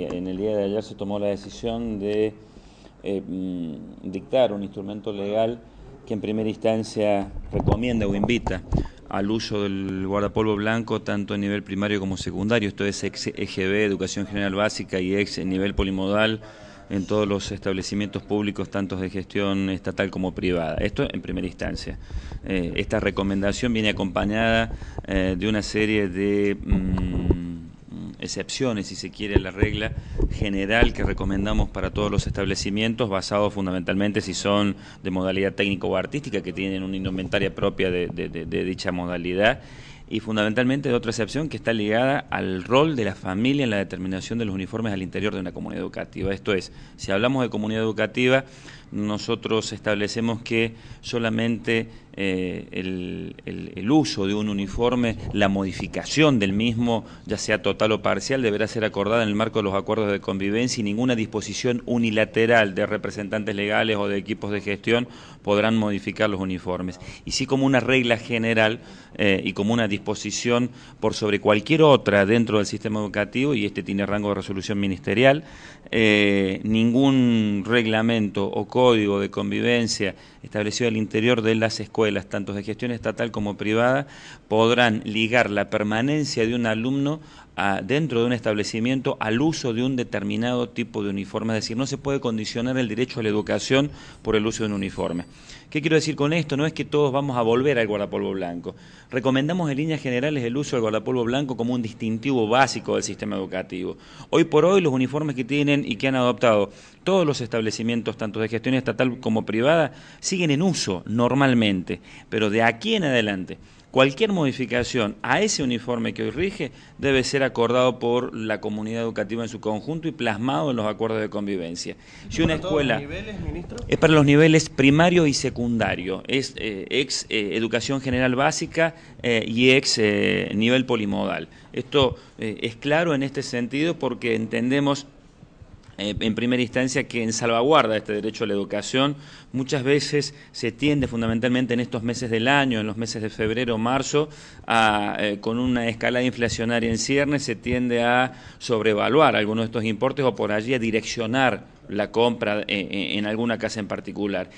En el día de ayer se tomó la decisión de eh, mm, dictar un instrumento legal que en primera instancia recomienda o invita al uso del guardapolvo blanco tanto a nivel primario como secundario, esto es ex EGB, Educación General Básica y ex en nivel polimodal en todos los establecimientos públicos, tanto de gestión estatal como privada. Esto en primera instancia. Eh, esta recomendación viene acompañada eh, de una serie de... Mm, excepciones, si se quiere, la regla general que recomendamos para todos los establecimientos, basados fundamentalmente si son de modalidad técnica o artística, que tienen una indumentaria propia de, dicha modalidad y fundamentalmente de otra excepción que está ligada al rol de la familia en la determinación de los uniformes al interior de una comunidad educativa. Esto es, si hablamos de comunidad educativa, nosotros establecemos que solamente eh, el, uso de un uniforme, la modificación del mismo, ya sea total o parcial, deberá ser acordada en el marco de los acuerdos de convivencia y ninguna disposición unilateral de representantes legales o de equipos de gestión podrán modificar los uniformes. Y sí como una regla general eh, y como una disposición por sobre cualquier otra dentro del sistema educativo, y este tiene rango de resolución ministerial, eh, ningún reglamento o código de convivencia establecido al interior de las escuelas, tanto de gestión estatal como privada, podrán ligar la permanencia de un alumno dentro de un establecimiento al uso de un determinado tipo de uniforme, es decir, no se puede condicionar el derecho a la educación por el uso de un uniforme. ¿Qué quiero decir con esto? No es que todos vamos a volver al guardapolvo blanco. Recomendamos en líneas generales el uso del guardapolvo blanco como un distintivo básico del sistema educativo. Hoy por hoy los uniformes que tienen y que han adoptado todos los establecimientos, tanto de gestión estatal como privada, siguen en uso normalmente, pero de aquí en adelante Cualquier modificación a ese uniforme que hoy rige debe ser acordado por la comunidad educativa en su conjunto y plasmado en los acuerdos de convivencia. Si una escuela los niveles, ministro? es para los niveles primario y secundario, es eh, ex eh, educación general básica eh, y ex nivel polimodal. Esto es claro en este sentido porque entendemos eh, en primera instancia que en salvaguarda este derecho a la educación. Muchas veces se tiende fundamentalmente en estos meses del año, en los meses de febrero, marzo, eh, con una escala inflacionaria en ciernes, se tiende a sobrevaluar algunos de estos importes o por allí a direccionar la compra eh, en alguna casa en particular.